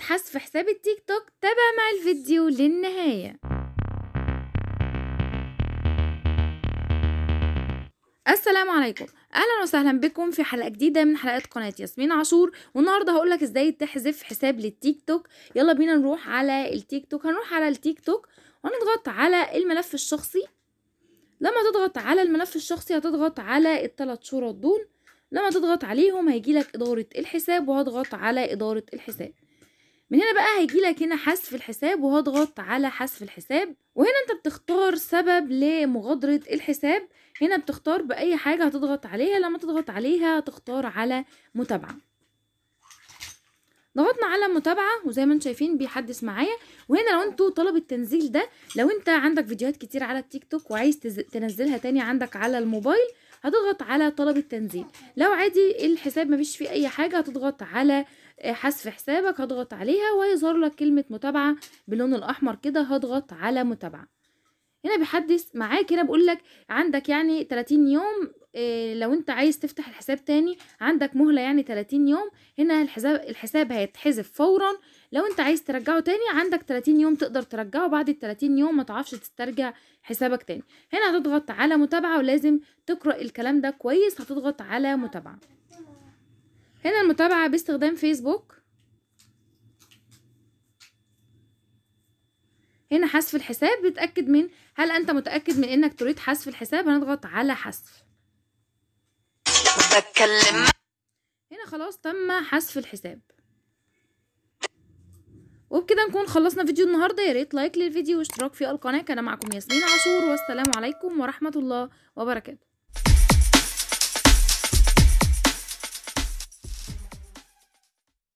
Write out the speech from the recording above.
يتحذف حساب التيك توك تابع مع الفيديو للنهاية السلام عليكم اهلا وسهلا بكم في حلقه جديده من حلقات قناه ياسمين عاشور والنهارده هقول لك ازاي تحذف حساب للتيك توك يلا بينا نروح على التيك توك هنروح على التيك توك وهنضغط على الملف الشخصي لما تضغط على الملف الشخصي هتضغط على الثلاث شرط دول لما تضغط عليهم هيجيلك إدارة الحساب وهضغط على إدارة الحساب من هنا بقى هيجي لك هنا حذف الحساب وهضغط على حذف الحساب وهنا انت بتختار سبب لمغادرة الحساب هنا بتختار بأي حاجة هتضغط عليها لما تضغط عليها تختار على متابعة ضغطنا على متابعة وزي ما انتم شايفين بيحدث معايا وهنا لو انتوا طلب التنزيل ده لو انت عندك فيديوهات كتير على التيك توك وعايز تنزلها تاني عندك على الموبايل هتضغط على طلب التنزيل لو عادي الحساب مفيش فيه اي حاجه هتضغط على حذف حسابك هضغط عليها ويظهر لك كلمه متابعه باللون الاحمر كده هضغط على متابعه هنا بيحدث معاك هنا بقول لك عندك يعني 30 يوم آه، لو انت عايز تفتح الحساب تاني عندك مهلة يعني 30 يوم هنا الحساب الحساب هيتحذف فورا لو انت عايز ترجعه تاني عندك 30 يوم تقدر ترجعه بعد ال 30 يوم ما تعرفش تسترجع حسابك تاني هنا هتضغط على متابعة ولازم تقرأ الكلام ده كويس هتضغط على متابعة هنا المتابعة باستخدام فيسبوك هنا حذف الحساب بتأكد من هل أنت متأكد من إنك تريد حذف الحساب هنضغط على حذف بتكلم هنا خلاص تم حذف الحساب وبكده نكون خلصنا فيديو النهارده يا ريت لايك للفيديو واشتراك في القناه كان معكم ياسمين عاشور والسلام عليكم ورحمه الله وبركاته